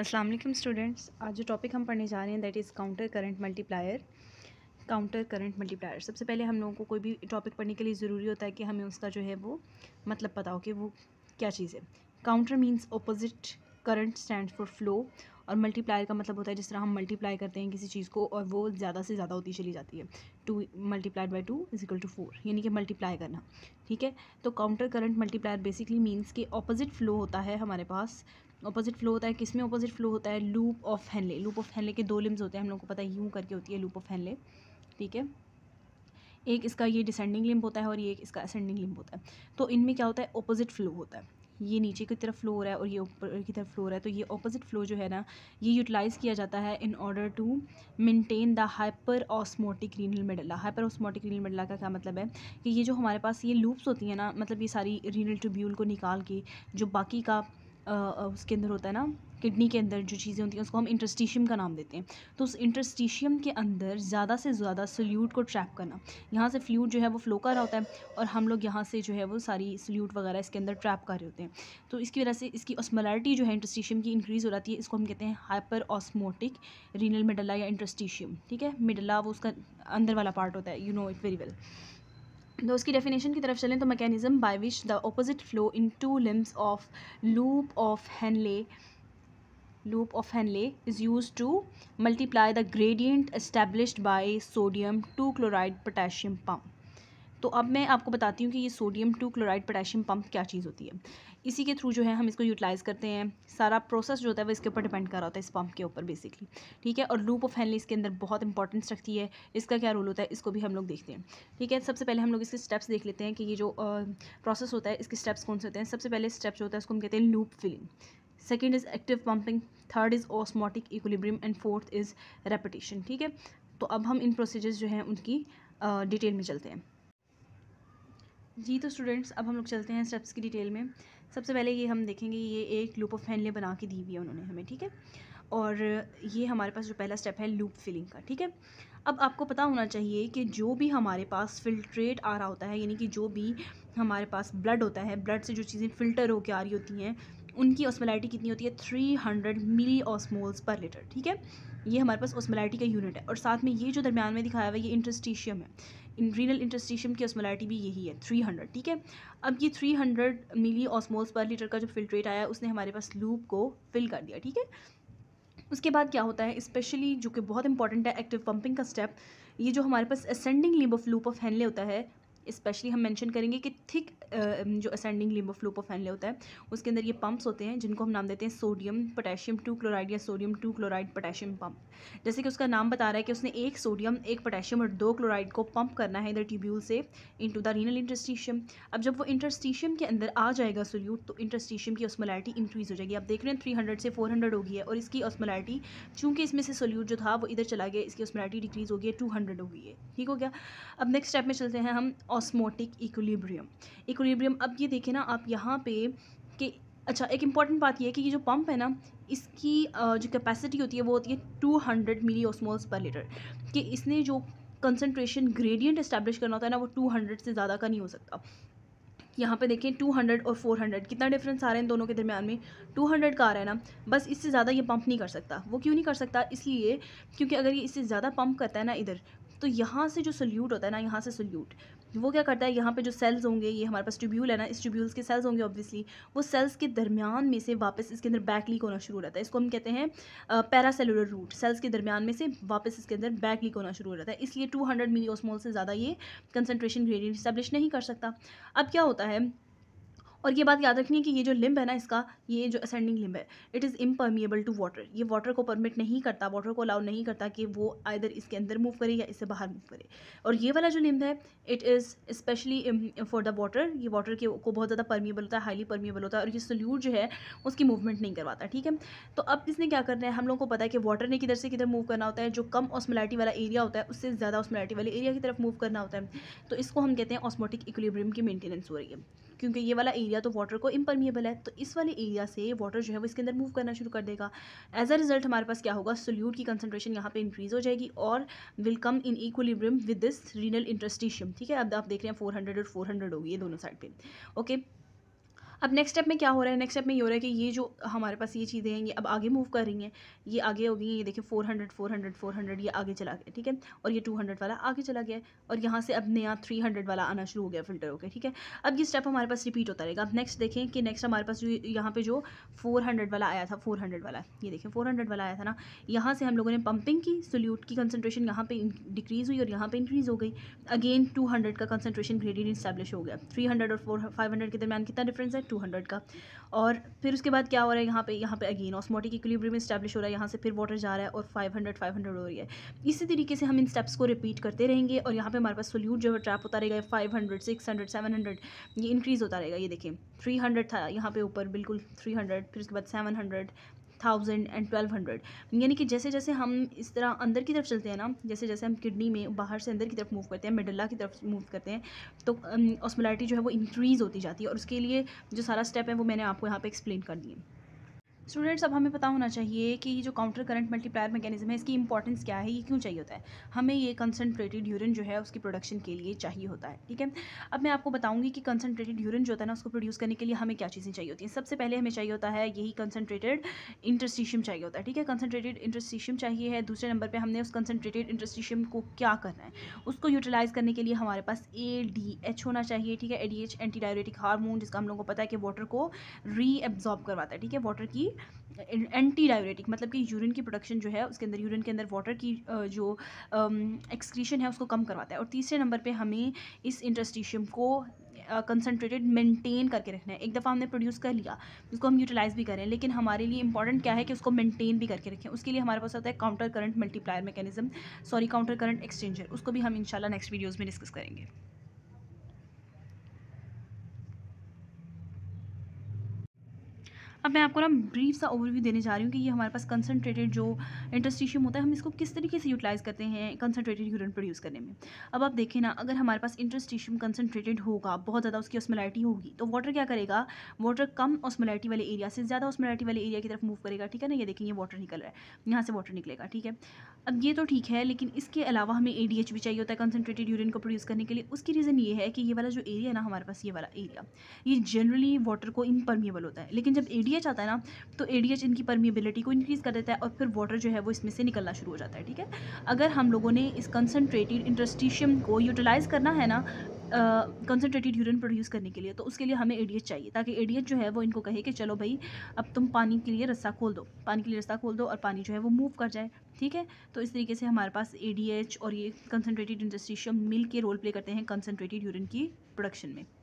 Aslam students आज जो topic हम पढ़ने जा रहे हैं that is counter current multiplier counter current multiplier सबसे पहले हम लोगों को कोई भी टॉपिक पढ़ने के लिए ज़रूरी होता है कि हमें उसका जो है वो मतलब पता हो कि वो क्या चीज़ है counter means opposite current stand for flow और मल्टीप्लायर का मतलब होता है जिस तरह हम मल्टीप्लाई करते हैं किसी चीज़ को और वो ज़्यादा से ज़्यादा होती चली जाती है two multiplied by two is equal to four यानी कि मल्टीप्लाई करना ठीक है तो counter current multiplier basically means कि ऑपोजिट फ्लो होता है हमारे पास ऑपोजिट फ्लो होता है किस में ऑपोजिट फ्लो होता है loop of Henle loop of Henle के दो लिम्स होते हैं हम लोग को पता है यूँ करके होती है लूप ऑफ हैनले ठीक है एक इसका ये डिसेंडिंग लिम्ब होता है और ये एक इसका असेंडिंग लिम्ब होता है तो इनमें क्या होता है ऑपोजिट फ्लो होता है ये नीचे की तरफ फ्लो हो रहा है और ये ऊपर की तरफ फ्लो हो रहा है तो ये ऑपोजिट फ्लो जो है ना ये यूटिलाइज़ किया जाता है in order to maintain the hyper osmotic renal medulla hyper osmotic renal medulla का क्या मतलब है कि ये जो हमारे पास ये लूप्स होती हैं ना मतलब ये सारी रीनल ट्रिब्यूल को निकाल के जो बाकी का उसके अंदर होता है ना किडनी के अंदर जो चीज़ें होती हैं उसको हम इंटरस्टिशियम का नाम देते हैं तो उस इंटरस्टिशियम के अंदर ज़्यादा से ज़्यादा सल्यूट को ट्रैप करना यहाँ से फ्लूड जो है वो फ्लो कर रहा होता है और हम लोग यहाँ से जो है वो सारी सल्यूट वगैरह इसके अंदर ट्रैप कर रहे होते हैं तो इसकी वजह से इसकी ऑस्मोलैरिटी जो है इंटरस्टिशियम की इंक्रीज़ हो जाती है इसको हम कहते हैं हाइपर ऑस्मोटिक रीनल मिडला या इंटरस्टिशियम ठीक है मिडला वो उसका अंदर वाला पार्ट होता है you know it very well तो उसकी डेफिनेशन की तरफ चलें तो mechanism by which the opposite flow in two limbs of loop of Henle loop of Henle is use to multiply the gradient established by sodium two chloride potassium pump तो अब मैं आपको बताती हूँ कि ये sodium two chloride potassium pump क्या चीज़ होती है इसी के थ्रू जो है हम इसको यूटिलाइज़ करते हैं सारा प्रोसेस जो होता है वो इसके ऊपर डिपेंड कर रहा होता है इस पम्प के ऊपर बेसिकली ठीक है और लूप ऑफ हैंडली इसके अंदर बहुत इंपॉर्टेंस रखती है इसका क्या रोल होता है इसको भी हम लोग देखते हैं ठीक है सबसे पहले हम लोग इसके स्टेप्स देख लेते हैं कि ये जो प्रोसेस होता है इसके स्टेप्स कौन से होते हैं सबसे पहले स्टेप जो होता है उसको हम कहते हैं loop filling second is active pumping third is osmotic equilibrium and fourth is repetition ठीक है तो अब हम इन प्रोसीजर्स जो हैं उनकी डिटेल में चलते हैं जी तो स्टूडेंट्स अब हम लोग चलते हैं स्टेप्स की डिटेल में सबसे पहले ये हम देखेंगे ये एक लूप ऑफ हैंडले बना के दी हुई है उन्होंने हमें ठीक है और ये हमारे पास जो पहला स्टेप है लूप फिलिंग का ठीक है अब आपको पता होना चाहिए कि जो भी हमारे पास फिल्ट्रेट आ रहा होता है यानी कि जो भी हमारे पास ब्लड होता है ब्लड से जो चीज़ें फ़िल्टर होकर आ रही होती हैं उनकी ऑस्मोलैरिटी कितनी होती है 300 मिली ऑस्मोल्स पर लीटर ठीक है ये हमारे पास ऑस्मोलैरिटी का यूनिट है और साथ में ये जो दरमियान में दिखाया हुआ है ये इंटरस्टिशियम है रीनल इंटरस्टिशियम की ऑस्मोलैरिटी भी यही है 300 ठीक है अब ये 300 मिली ऑस्मोल्स पर लीटर का जो फिल्ट्रेट आया उसने हमारे पास लूप को फिल कर दिया ठीक है उसके बाद क्या होता है स्पेशली जो कि बहुत इंपॉर्टेंट है एक्टिव पंपिंग का स्टेप ये जो हमारे पास ascending limb of loop of Henle होता है स्पेशली हम मेंशन करेंगे कि थिक जो असेंडिंग ऑफ एनले होता है उसके अंदर ये पंप्स होते हैं जिनको हम नाम देते हैं सोडियम पोटेशियम टू क्लोराइड या sodium two chloride potassium pump जैसे कि उसका नाम बता रहा है कि उसने एक सोडियम एक पोटेशियम और दो क्लोराइड को पंप करना है इधर ट्यूब्यूल से इंटू द रीनल इंटरस्टिशियम अब जब वो इंटरस्टिशियम के अंदर आ जाएगा सोल्यूट तो इंटरस्टिशियम की ऑस्मोलैटी इंक्रीज़ हो जाएगी आप देख रहे हैं थ्री हंड्रेड से फोर हंड्रेड होगी है और इसकी ऑस्मोलैटी चूँकि इसमें से सोल्यूट जो था वो इधर चला गया इसकी ऑस्मोलैटी डिक्रीज़ हो गई है टू हंड्रेड हो गई है ठीक हो गया अब नेक्स्ट स्टेप में चलते हैं हम ऑस्मोटिक इक्विलिब्रियम इक्विलिब्रियम अब ये देखें ना आप यहाँ पे कि अच्छा एक इम्पॉर्टेंट बात ये है कि ये जो पंप है ना इसकी जो कैपेसिटी होती है वो होती है two hundred milli osmoles per litre कि इसने जो कंसनट्रेशन ग्रेडियंट इस्टेब्लिश करना होता है ना वो टू हंड्रेड से ज़्यादा का नहीं हो सकता यहाँ पे देखें 200 और 400 कितना डिफरेंस आ रहा है इन दोनों के दरमियान में 200 का आ रहा है ना बस इससे ज़्यादा ये पंप नहीं कर सकता वो क्यों नहीं कर सकता इसलिए क्योंकि अगर ये इससे ज़्यादा पंप करता है ना इधर तो यहाँ से जो सोल्यूट होता है ना यहाँ से सोल्यूट वो क्या करता है यहाँ पे जो सेल्स होंगे ये हमारे पास ट्यूब्यूल है ना इस ट्यूब्यूल्स के सेल्स होंगे ऑब्वियसली वो सेल्स के दरमियान में से वापस इसके अंदर बैक लीक होना शुरू हो जाता है इसको हम कहते हैं पैरासेलुलर रूट सेल्स के दरमियान में से वापस इसके अंदर बैक लीक होना शुरू हो जाता है इसलिए टू हंड्रेड मिली से ज़्यादा ये कंसनट्रेशन ग्रेडियंट स्टैब्लिश नहीं कर सकता अब क्या होता है और ये बात याद रखनी है कि ये जो लिम्ब है ना इसका ये जो असेंडिंग लिम्ब है it is impermeable to water ये वाटर को परमिट नहीं करता वाटर को अलाउ नहीं करता कि वो आइर इसके अंदर मूव करे या इससे बाहर मूव करे और ये वाला जो लिम्ब है it is specially for the water ये वाटर के को बहुत ज़्यादा परमिएबल होता है हाईली परमिएबल होता है और ये सोल्यूट जो है उसकी मूवमेंट नहीं करवाता ठीक है तो अब इसने क्या करना है हम लोगों को पता है कि वाटर ने किधर से किधर मूव करना होता है जो कम ऑस्मोलैटी वाला एरिया होता है उससे ज़्यादा ऑस्मोलैटी वाले एरिया की तरफ मूव करना होता है तो इसको हम कहते हैं ऑस्मोटिक इक्विलिब्रियम की मेंटेनेंस हो रही है क्योंकि ये वाला एरिया तो वाटर को इम्परमिएबल है तो इस वाले एरिया एरिया से वाटर जो है वो इसके अंदर मूव करना शुरू कर देगा एज अ रिजल्ट हमारे पास क्या होगा सोल्यूट की कंसनट्रेशन यहाँ पर इंक्रीज़ हो जाएगी और will come in equilibrium with this renal interstitium ठीक है अब आप देख रहे हैं फोर हंड्रेड और फोर हंड्रेड होगी ये दोनों साइड पर ओके अब नेक्स्ट स्टेप में क्या हो रहा है नेक्स्ट स्टेप में ये हो रहा है कि ये जो हमारे पास ये चीज़ें हैं ये अब आगे मूव कर रही हैं ये आगे हो गई हैं ये देखिए four hundred four hundred four hundred ये आगे चला गया ठीक है और ये टू हंड्रेड वाला आगे चला गया और यहाँ से अब नया थ्री हंड्रेड वाला आना शुरू हो गया फिल्टर होकर ठीक है अब ये स्टेप हमारे पास रिपीट होता रहेगा अब नेक्स्ट देखें कि नेक्स्ट हमारे पास जो यहाँ पर जो फोर हंड्रेड वाला आया था फोर हंड्रेड वाला ये देखिए फोर हंड्रेड वाला आया था ना यहाँ से हम लोगों ने पंपिंग की सोल्यूट की कंसनट्रेशन यहाँ पर डिक्रीज़ हुई और यहाँ पर इंक्रीज़ हो गई अगेन टू हंड्रेड का कंसनट्रेशन ग्रेडियंट इस्टेब्लिश हो गया थ्री हंड्रेड और फोर फाइव हंड्रेड के दरमियान कितना डिफरेंस है टू हंड्रेड का और फिर उसके बाद क्या हो रहा है यहाँ पे यहाँ पे अगेन ऑस्मोटिक इक्विलिब्रियम स्टैब्लिश हो रहा है यहाँ से फिर वाटर जा रहा है और फाइव हंड्रेड फाइव हंड्रेड हो रही है इसी तरीके से हम इन स्टेप्स को रिपीट करते रहेंगे और यहाँ पे हमारे पास सोल्यूट जो है ट्रैप होता रहेगा five hundred six hundred seven hundred ये इंक्रीज़ होता रहेगा ये देखें थ्री हंड्रेड था यहाँ पे ऊपर बिल्कुल थ्री हंड्रेड फिर उसके बाद seven hundred thousand and twelve hundred यानी कि जैसे जैसे हम इस तरह अंदर की तरफ चलते हैं ना जैसे जैसे हम किडनी में बाहर से अंदर की तरफ मूव करते हैं मिडल्ला की तरफ मूव करते हैं तो ऑस्मोलैरिटी um, जो है वो इंक्रीज़ होती जाती है और उसके लिए जो सारा स्टेप है वो मैंने आपको यहाँ पर एक्सप्लेन कर दिए स्टूडेंट्स अब हमें पता होना चाहिए कि जो काउंटर करंट मल्टीप्लायर मैकेनिज्म है इसकी इंपॉर्टेंस क्या है ये क्यों चाहिए होता है हमें ये कंसनट्रेटेड यूरिन जो है उसकी प्रोडक्शन के लिए चाहिए होता है ठीक है अब मैं आपको बताऊंगी कि कंसनट्रेटेड यूरिन जो होता है ना उसको प्रोड्यूस करने के लिए हमें क्या चीज़ें चाहिए होती हैं सबसे पहले हमें चाहिए होता है यही कंसनट्रेटेड इंटरस्टिशियम चाहिए होता है ठीक है कंसनट्रेटेड इंटरस्टिशियम चाहिए है दूसरे नंबर पर हमने उस कंसनट्रेटेड इंटरस्टिशियम को क्या करना है उसको यूटिलाइज करने के लिए हमारे पास ए डी एच होना चाहिए ठीक है A D H anti diuretic hormone जिसका हम लोगों को पता है कि वाटर को रीअब्जॉर्ब करवाता है ठीक है वाटर की एंटी डायोरेटिक मतलब कि यूरिन की प्रोडक्शन जो है उसके अंदर यूरिन के अंदर वाटर की जो एक्सक्रीशन है उसको कम करवाता है और तीसरे नंबर पे हमें इस इंटरस्टिशियम को कंसनट्रेटेड मेंटेन करके रखना है एक दफ़ा हमने प्रोड्यूस कर लिया उसको हम यूटिलाइज़ भी करें लेकिन हमारे लिए इंपॉर्टेंट क्या है कि उसको मेंटेन भी करके रखें उसके लिए हमारे पास होता है counter current multiplier mechanism sorry counter current exchanger उसको भी हम इंशाल्लाह नेक्स्ट वीडियोज़ में डिस्कस करेंगे अब मैं आपको ना ब्रीफ सा ओवरव्यू देने जा रही हूँ कि ये हमारे पास कंसनट्रेटेड जो इंटरस्टिशियम होता है हम इसको किस तरीके से यूटिलाइज़ करते हैं कंसनट्रेटेड यूरिन प्रोड्यूस करने में अब आप देखें ना अगर हमारे पास इंटरस्टिशियम कंसनट्रेटेड होगा बहुत ज़्यादा उसकी ऑस्मोलैरिटी होगी तो वाटर क्या करेगा वाटर कम ऑस्मोलैरिटी वाले एरिया से ज़्यादा ऑस्मोलैरिटी वाले एरिया की तरफ मूव करेगा ठीक है ना ये देखें ये वाटर निकल रहा है यहाँ से वाटर निकलेगा ठीक है अब ये तो ठीक है लेकिन इसके अलावा हमें ए भी चाहिए होता है कंसनट्रेटेड यूरिन को प्रोड्यूस करने के लिए उसकी रीज़न ये है कि ये वाला जो एरिया है ना हमारे पास ये वाला एरिया ये जनरली वाटर को इनपरमिएबल होता है लेकिन जब ए दिया जाता है ना तो ए इनकी परमिबिलिटी को इंक्रीज़ कर देता है और फिर वाटर जो है वो इसमें से निकलना शुरू हो जाता है ठीक है अगर हम लोगों ने इस कंसनट्रेटेड इंटरस्टिशियम को यूटिलाइज़ करना है ना कंसनट्रेटेड यूरिन प्रोड्यूस करने के लिए तो उसके लिए हमें एडीएच चाहिए ताकि एडीएच जो है वो इनको कहे कि चलो भाई अब तुम पानी के लिए रस्ता खोल दो पानी के लिए रस्ता खोल दो और पानी जो है वो मूव कर जाए ठीक है तो इस तरीके से हमारे पास एडीएच और ये कंसनट्रेटेड इंडस्ट्रीशियम मिल के रोल प्ले करते हैं कंसनट्रेटेड यूरिन की प्रोडक्शन में